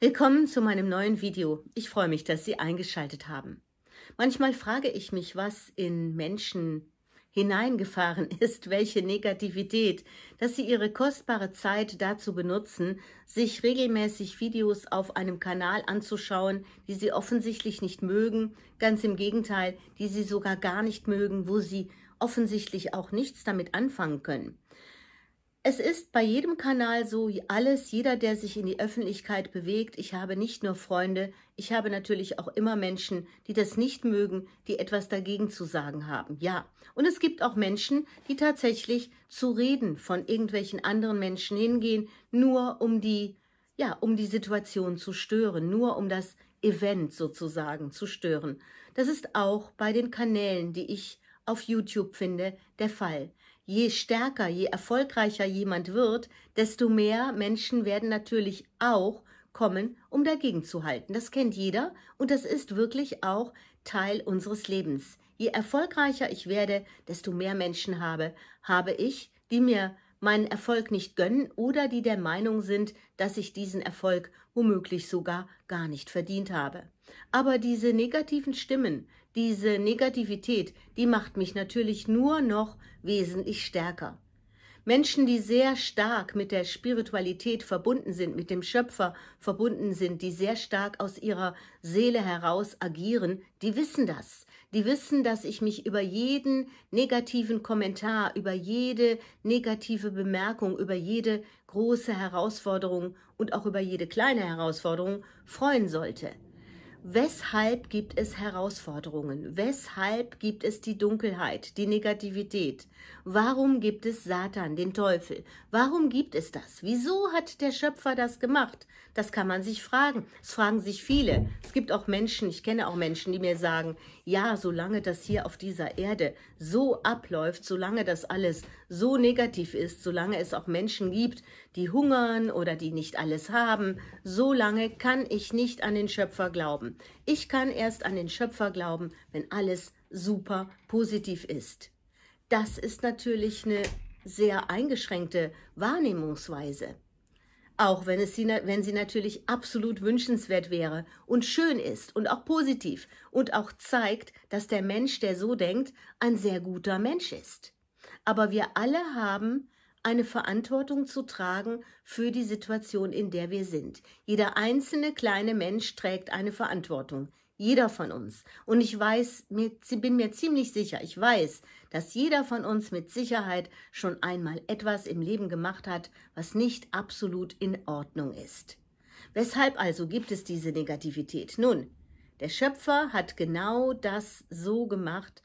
Willkommen zu meinem neuen Video. Ich freue mich, dass Sie eingeschaltet haben. Manchmal frage ich mich, was in Menschen hineingefahren ist, welche Negativität, dass sie ihre kostbare Zeit dazu benutzen, sich regelmäßig Videos auf einem Kanal anzuschauen, die sie offensichtlich nicht mögen, ganz im Gegenteil, die sie sogar gar nicht mögen, wo sie offensichtlich auch nichts damit anfangen können. Es ist bei jedem Kanal so, alles, jeder, der sich in die Öffentlichkeit bewegt, ich habe nicht nur Freunde, ich habe natürlich auch immer Menschen, die das nicht mögen, die etwas dagegen zu sagen haben, ja. Und es gibt auch Menschen, die tatsächlich zu reden von irgendwelchen anderen Menschen hingehen, nur um die, ja, um die Situation zu stören, nur um das Event sozusagen zu stören. Das ist auch bei den Kanälen, die ich auf YouTube finde, der Fall je stärker, je erfolgreicher jemand wird, desto mehr Menschen werden natürlich auch kommen, um dagegen zu halten. Das kennt jeder und das ist wirklich auch Teil unseres Lebens. Je erfolgreicher ich werde, desto mehr Menschen habe, habe ich, die mir meinen Erfolg nicht gönnen oder die der Meinung sind, dass ich diesen Erfolg womöglich sogar gar nicht verdient habe. Aber diese negativen Stimmen, diese Negativität, die macht mich natürlich nur noch wesentlich stärker. Menschen, die sehr stark mit der Spiritualität verbunden sind, mit dem Schöpfer verbunden sind, die sehr stark aus ihrer Seele heraus agieren, die wissen das die wissen, dass ich mich über jeden negativen Kommentar, über jede negative Bemerkung, über jede große Herausforderung und auch über jede kleine Herausforderung freuen sollte. Weshalb gibt es Herausforderungen? Weshalb gibt es die Dunkelheit, die Negativität? Warum gibt es Satan, den Teufel? Warum gibt es das? Wieso hat der Schöpfer das gemacht? Das kann man sich fragen. Es fragen sich viele. Es gibt auch Menschen, ich kenne auch Menschen, die mir sagen, ja, solange das hier auf dieser Erde so abläuft, solange das alles so negativ ist, solange es auch Menschen gibt, die hungern oder die nicht alles haben, solange kann ich nicht an den Schöpfer glauben. Ich kann erst an den Schöpfer glauben, wenn alles super positiv ist. Das ist natürlich eine sehr eingeschränkte Wahrnehmungsweise. Auch wenn, es sie, wenn sie natürlich absolut wünschenswert wäre und schön ist und auch positiv und auch zeigt, dass der Mensch, der so denkt, ein sehr guter Mensch ist aber wir alle haben eine Verantwortung zu tragen für die Situation, in der wir sind. Jeder einzelne kleine Mensch trägt eine Verantwortung. Jeder von uns. Und ich weiß, mir, bin mir ziemlich sicher, ich weiß, dass jeder von uns mit Sicherheit schon einmal etwas im Leben gemacht hat, was nicht absolut in Ordnung ist. Weshalb also gibt es diese Negativität? Nun, der Schöpfer hat genau das so gemacht,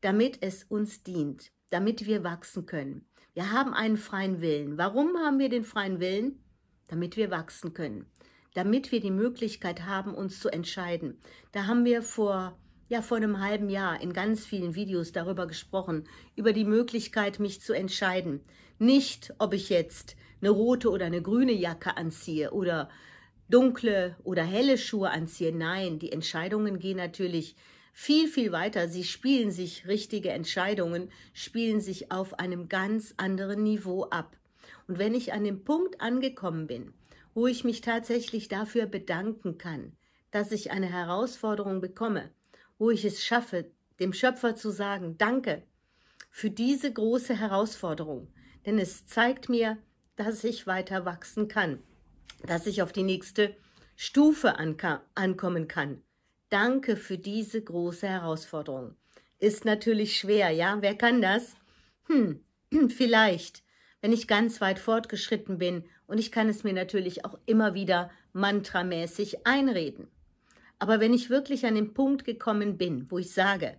damit es uns dient damit wir wachsen können. Wir haben einen freien Willen. Warum haben wir den freien Willen? Damit wir wachsen können. Damit wir die Möglichkeit haben, uns zu entscheiden. Da haben wir vor, ja, vor einem halben Jahr in ganz vielen Videos darüber gesprochen, über die Möglichkeit, mich zu entscheiden. Nicht, ob ich jetzt eine rote oder eine grüne Jacke anziehe oder dunkle oder helle Schuhe anziehe. Nein, die Entscheidungen gehen natürlich viel, viel weiter. Sie spielen sich richtige Entscheidungen, spielen sich auf einem ganz anderen Niveau ab. Und wenn ich an dem Punkt angekommen bin, wo ich mich tatsächlich dafür bedanken kann, dass ich eine Herausforderung bekomme, wo ich es schaffe, dem Schöpfer zu sagen, danke für diese große Herausforderung, denn es zeigt mir, dass ich weiter wachsen kann, dass ich auf die nächste Stufe ankommen kann. Danke für diese große Herausforderung. Ist natürlich schwer, ja? Wer kann das? Hm, vielleicht, wenn ich ganz weit fortgeschritten bin und ich kann es mir natürlich auch immer wieder mantramäßig einreden. Aber wenn ich wirklich an den Punkt gekommen bin, wo ich sage,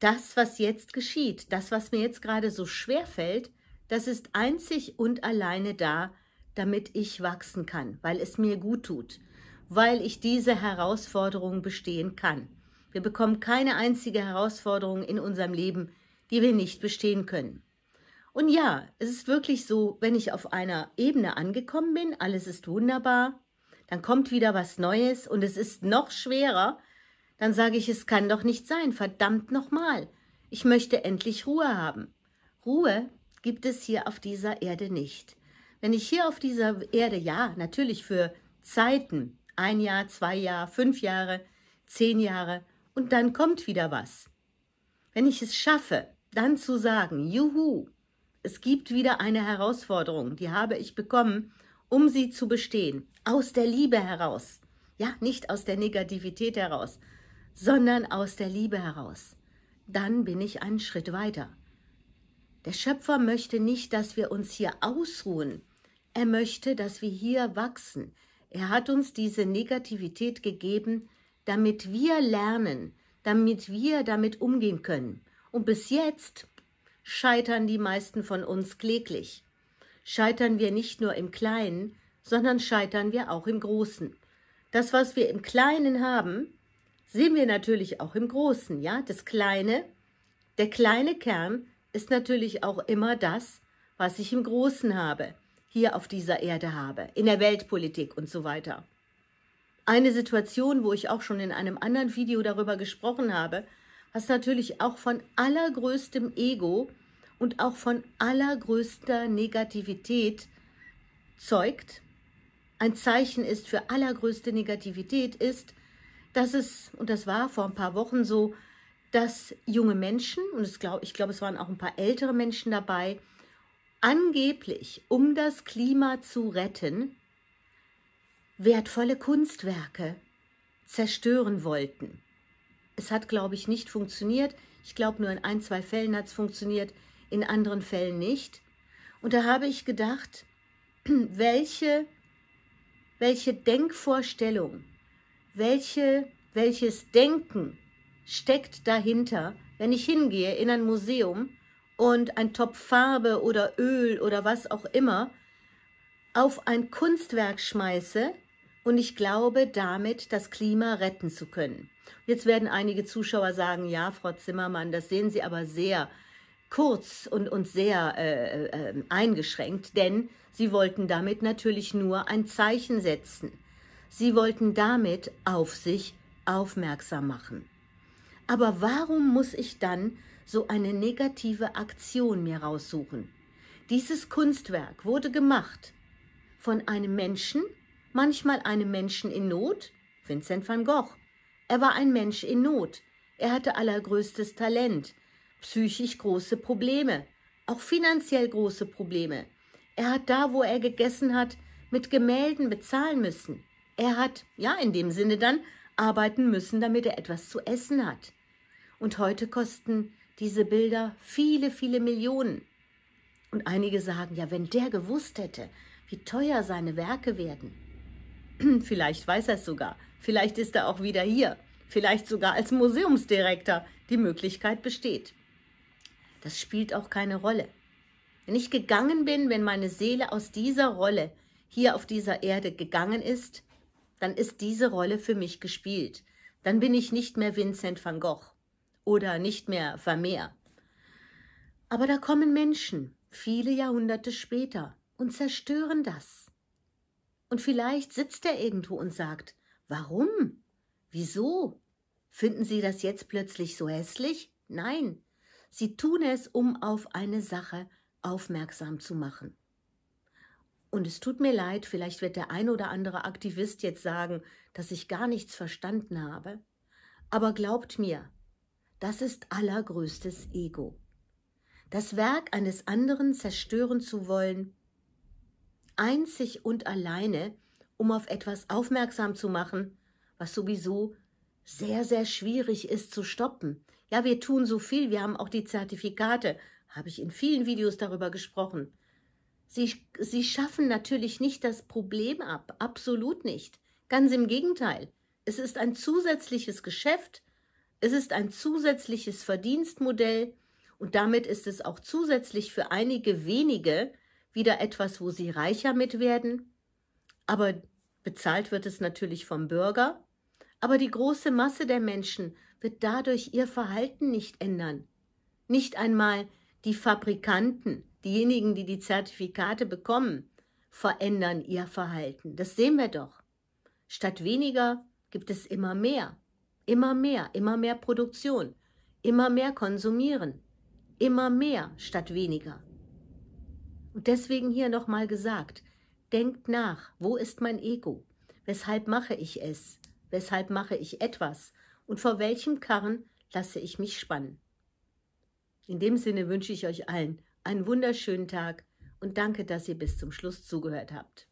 das, was jetzt geschieht, das, was mir jetzt gerade so schwer fällt, das ist einzig und alleine da, damit ich wachsen kann, weil es mir gut tut, weil ich diese Herausforderung bestehen kann. Wir bekommen keine einzige Herausforderung in unserem Leben, die wir nicht bestehen können. Und ja, es ist wirklich so, wenn ich auf einer Ebene angekommen bin, alles ist wunderbar, dann kommt wieder was Neues und es ist noch schwerer, dann sage ich, es kann doch nicht sein, verdammt nochmal. Ich möchte endlich Ruhe haben. Ruhe gibt es hier auf dieser Erde nicht. Wenn ich hier auf dieser Erde, ja, natürlich für Zeiten ein Jahr, zwei Jahre, fünf Jahre, zehn Jahre und dann kommt wieder was. Wenn ich es schaffe, dann zu sagen, juhu, es gibt wieder eine Herausforderung, die habe ich bekommen, um sie zu bestehen, aus der Liebe heraus. Ja, nicht aus der Negativität heraus, sondern aus der Liebe heraus. Dann bin ich einen Schritt weiter. Der Schöpfer möchte nicht, dass wir uns hier ausruhen. Er möchte, dass wir hier wachsen, er hat uns diese Negativität gegeben, damit wir lernen, damit wir damit umgehen können. Und bis jetzt scheitern die meisten von uns kläglich. Scheitern wir nicht nur im Kleinen, sondern scheitern wir auch im Großen. Das, was wir im Kleinen haben, sehen wir natürlich auch im Großen, ja? Das Kleine, der kleine Kern ist natürlich auch immer das, was ich im Großen habe hier auf dieser Erde habe, in der Weltpolitik und so weiter. Eine Situation, wo ich auch schon in einem anderen Video darüber gesprochen habe, was natürlich auch von allergrößtem Ego und auch von allergrößter Negativität zeugt, ein Zeichen ist für allergrößte Negativität ist, dass es, und das war vor ein paar Wochen so, dass junge Menschen, und ich glaube, es waren auch ein paar ältere Menschen dabei, angeblich, um das Klima zu retten, wertvolle Kunstwerke zerstören wollten. Es hat, glaube ich, nicht funktioniert. Ich glaube, nur in ein, zwei Fällen hat es funktioniert, in anderen Fällen nicht. Und da habe ich gedacht, welche, welche Denkvorstellung, welche, welches Denken steckt dahinter, wenn ich hingehe in ein Museum und ein Topf Farbe oder Öl oder was auch immer auf ein Kunstwerk schmeiße und ich glaube damit, das Klima retten zu können. Jetzt werden einige Zuschauer sagen, ja, Frau Zimmermann, das sehen Sie aber sehr kurz und, und sehr äh, äh, eingeschränkt, denn Sie wollten damit natürlich nur ein Zeichen setzen. Sie wollten damit auf sich aufmerksam machen. Aber warum muss ich dann so eine negative Aktion mir raussuchen? Dieses Kunstwerk wurde gemacht von einem Menschen, manchmal einem Menschen in Not, Vincent van Gogh. Er war ein Mensch in Not. Er hatte allergrößtes Talent, psychisch große Probleme, auch finanziell große Probleme. Er hat da, wo er gegessen hat, mit Gemälden bezahlen müssen. Er hat, ja, in dem Sinne dann, arbeiten müssen, damit er etwas zu essen hat. Und heute kosten diese Bilder viele, viele Millionen. Und einige sagen, ja, wenn der gewusst hätte, wie teuer seine Werke werden. Vielleicht weiß er es sogar. Vielleicht ist er auch wieder hier. Vielleicht sogar als Museumsdirektor. Die Möglichkeit besteht. Das spielt auch keine Rolle. Wenn ich gegangen bin, wenn meine Seele aus dieser Rolle hier auf dieser Erde gegangen ist, dann ist diese Rolle für mich gespielt. Dann bin ich nicht mehr Vincent van Gogh oder nicht mehr vermehrt. Aber da kommen Menschen, viele Jahrhunderte später, und zerstören das. Und vielleicht sitzt er irgendwo und sagt, warum? Wieso? Finden Sie das jetzt plötzlich so hässlich? Nein, Sie tun es, um auf eine Sache aufmerksam zu machen. Und es tut mir leid, vielleicht wird der ein oder andere Aktivist jetzt sagen, dass ich gar nichts verstanden habe. Aber glaubt mir, das ist allergrößtes Ego. Das Werk eines anderen zerstören zu wollen, einzig und alleine, um auf etwas aufmerksam zu machen, was sowieso sehr, sehr schwierig ist zu stoppen. Ja, wir tun so viel, wir haben auch die Zertifikate, habe ich in vielen Videos darüber gesprochen. Sie, sie schaffen natürlich nicht das Problem ab, absolut nicht. Ganz im Gegenteil, es ist ein zusätzliches Geschäft, es ist ein zusätzliches Verdienstmodell und damit ist es auch zusätzlich für einige wenige wieder etwas, wo sie reicher mit werden. Aber bezahlt wird es natürlich vom Bürger. Aber die große Masse der Menschen wird dadurch ihr Verhalten nicht ändern. Nicht einmal die Fabrikanten, diejenigen, die die Zertifikate bekommen, verändern ihr Verhalten. Das sehen wir doch. Statt weniger gibt es immer mehr. Immer mehr, immer mehr Produktion, immer mehr konsumieren, immer mehr statt weniger. Und deswegen hier nochmal gesagt, denkt nach, wo ist mein Ego? Weshalb mache ich es? Weshalb mache ich etwas? Und vor welchem Karren lasse ich mich spannen? In dem Sinne wünsche ich euch allen einen wunderschönen Tag und danke, dass ihr bis zum Schluss zugehört habt.